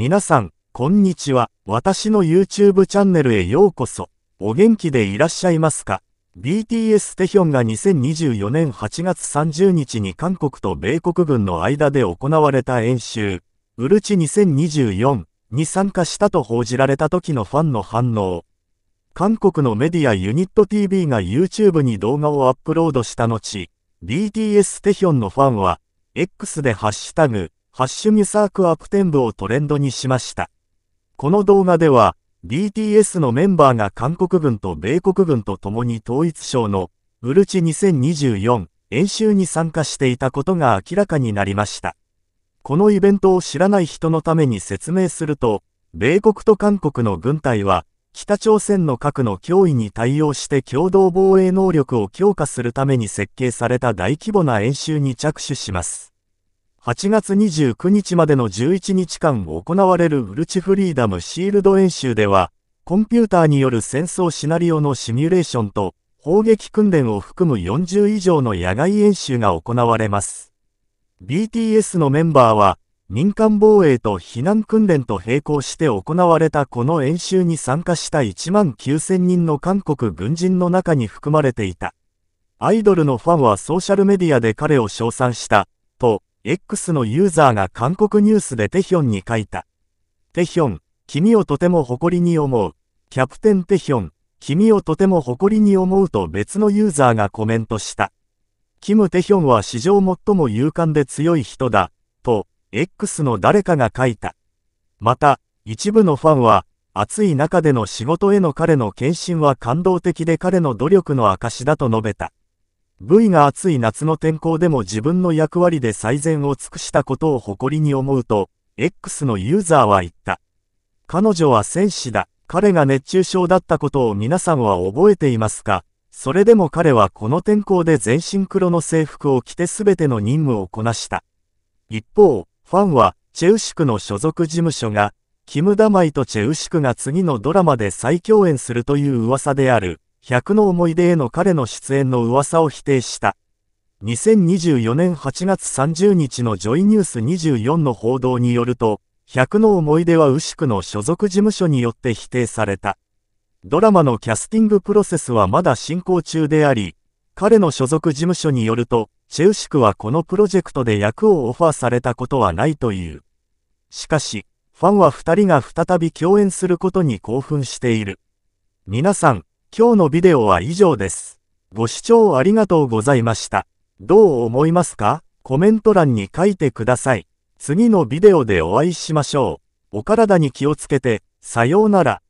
皆さん、こんにちは。私の YouTube チャンネルへようこそ。お元気でいらっしゃいますか ?BTS テヒョンが2024年8月30日に韓国と米国軍の間で行われた演習、ウルチ2024に参加したと報じられた時のファンの反応。韓国のメディアユニット TV が YouTube に動画をアップロードした後、BTS テヒョンのファンは、X でハッシュタグ、ハッシュギサークアップテンブをトレンドにしました。この動画では、BTS のメンバーが韓国軍と米国軍と共に統一省のウルチ2024演習に参加していたことが明らかになりました。このイベントを知らない人のために説明すると、米国と韓国の軍隊は、北朝鮮の核の脅威に対応して共同防衛能力を強化するために設計された大規模な演習に着手します。8月29日までの11日間行われるウルチフリーダムシールド演習では、コンピューターによる戦争シナリオのシミュレーションと砲撃訓練を含む40以上の野外演習が行われます。BTS のメンバーは、民間防衛と避難訓練と並行して行われたこの演習に参加した1万9000人の韓国軍人の中に含まれていた。アイドルのファンはソーシャルメディアで彼を称賛した。X のユーザーが韓国ニュースでテヒョンに書いた。テヒョン、君をとても誇りに思う。キャプテンテヒョン、君をとても誇りに思うと別のユーザーがコメントした。キム・テヒョンは史上最も勇敢で強い人だ、と、X の誰かが書いた。また、一部のファンは、暑い中での仕事への彼の献身は感動的で彼の努力の証だと述べた。V が暑い夏の天候でも自分の役割で最善を尽くしたことを誇りに思うと、X のユーザーは言った。彼女は戦士だ。彼が熱中症だったことを皆さんは覚えていますかそれでも彼はこの天候で全身黒の制服を着て全ての任務をこなした。一方、ファンは、チェウシクの所属事務所が、キム・ダマイとチェウシクが次のドラマで再共演するという噂である。100の思い出への彼の出演の噂を否定した。2024年8月30日のジョイニュース24の報道によると、100の思い出は牛久の所属事務所によって否定された。ドラマのキャスティングプロセスはまだ進行中であり、彼の所属事務所によると、チェウシクはこのプロジェクトで役をオファーされたことはないという。しかし、ファンは2人が再び共演することに興奮している。皆さん、今日のビデオは以上です。ご視聴ありがとうございました。どう思いますかコメント欄に書いてください。次のビデオでお会いしましょう。お体に気をつけて、さようなら。